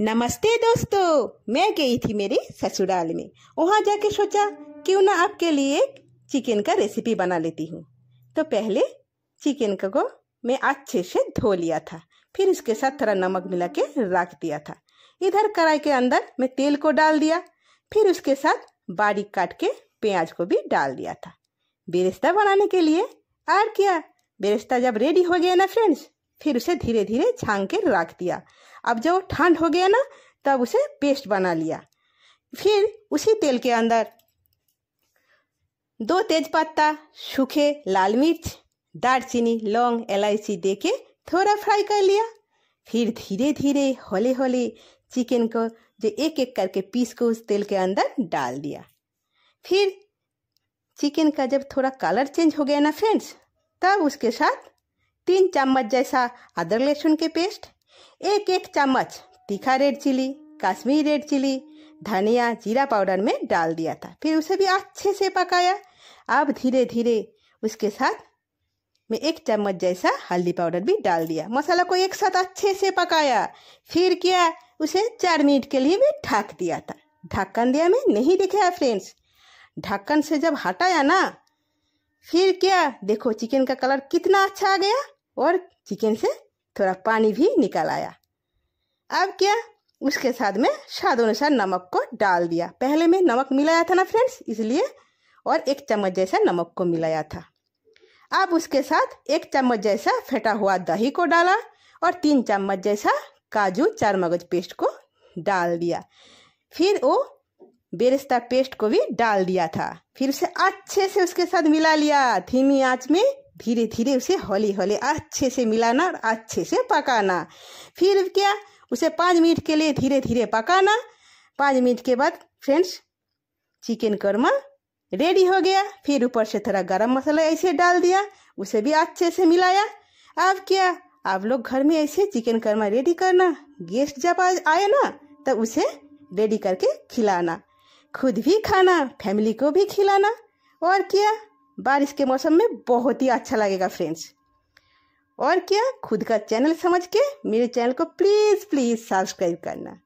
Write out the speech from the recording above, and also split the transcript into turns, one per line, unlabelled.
नमस्ते दोस्तों मैं गई थी मेरे ससुराल में वहाँ जाके सोचा क्यों ना आपके लिए चिकन का रेसिपी बना लेती हूँ तो पहले चिकन को मैं अच्छे से धो लिया था फिर इसके साथ थोड़ा नमक मिला के रख दिया था इधर कढ़ाई के अंदर मैं तेल को डाल दिया फिर उसके साथ बारीक काट के प्याज को भी डाल दिया था बेरिस्ता बनाने के लिए और क्या बेरिस्ता जब रेडी हो गया ना फ्रेंड्स फिर उसे धीरे धीरे छान के रख दिया अब जब ठंड हो गया ना तब उसे पेस्ट बना लिया फिर उसी तेल के अंदर दो तेज पत्ता सूखे लाल मिर्च दालचीनी लौंग इलायची दे के थोड़ा फ्राई कर लिया फिर धीरे धीरे हौले हौले चिकन को जो एक एक करके पीस को उस तेल के अंदर डाल दिया फिर चिकन का जब थोड़ा कलर चेंज हो गया ना फ्रेंड्स तब उसके साथ तीन चम्मच जैसा अदरक लहसुन के पेस्ट एक एक चम्मच तीखा red chilli Kashmir red chilli धनिया जीरा पाउडर में डाल दिया था फिर उसे भी अच्छे से पकाया अब धीरे धीरे उसके साथ में एक चम्मच जैसा हल्दी पाउडर भी डाल दिया मसाला को एक साथ अच्छे से पकाया फिर क्या उसे चार मिनट के लिए भी ढक दिया था ढक्कन दिया मैं नहीं दिखाया फ्रेंड्स ढक्कन से जब हटाया ना फिर क्या देखो चिकन का कलर कितना अच्छा आ गया और चिकन से थोड़ा पानी भी निकल आया अब क्या उसके साथ में स्वाद अनुसार नमक को डाल दिया पहले में नमक मिलाया था ना फ्रेंड्स इसलिए और एक चम्मच जैसा नमक को मिलाया था अब उसके साथ एक चम्मच जैसा फेटा हुआ दही को डाला और तीन चम्मच जैसा काजू चार मगज पेस्ट को डाल दिया फिर वो बेरिस्ता पेस्ट को भी डाल दिया था फिर उसे अच्छे से उसके साथ मिला लिया धीमी आँच में धीरे धीरे उसे हौली हौली अच्छे से मिलाना और अच्छे से पकाना फिर क्या उसे पाँच मिनट के लिए धीरे धीरे पकाना पाँच मिनट के बाद फ्रेंड्स चिकन कर्मा रेडी हो गया फिर ऊपर से थोड़ा गरम मसाला ऐसे डाल दिया उसे भी अच्छे से मिलाया अब क्या आप लोग घर में ऐसे चिकन कर्मा रेडी करना गेस्ट जब आए ना तब उसे रेडी करके खिलाना खुद भी खाना फैमिली को भी खिलाना और क्या बारिश के मौसम में बहुत ही अच्छा लगेगा फ्रेंड्स और क्या खुद का चैनल समझ के मेरे चैनल को प्लीज़ प्लीज़ सब्सक्राइब करना